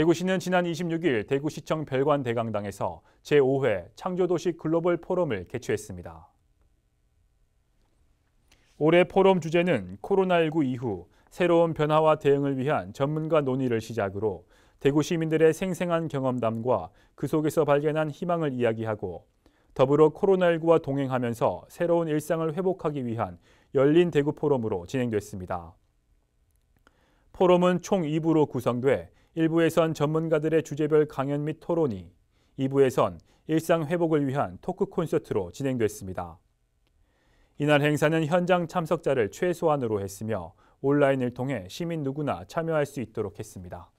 대구시는 지난 26일 대구시청 별관 대강당에서 제5회 창조도시 글로벌 포럼을 개최했습니다. 올해 포럼 주제는 코로나19 이후 새로운 변화와 대응을 위한 전문가 논의를 시작으로 대구 시민들의 생생한 경험담과 그 속에서 발견한 희망을 이야기하고 더불어 코로나19와 동행하면서 새로운 일상을 회복하기 위한 열린 대구 포럼으로 진행됐습니다. 포럼은 총 2부로 구성돼 1부에선 전문가들의 주제별 강연 및 토론이, 2부에선 일상 회복을 위한 토크 콘서트로 진행됐습니다. 이날 행사는 현장 참석자를 최소한으로 했으며 온라인을 통해 시민 누구나 참여할 수 있도록 했습니다.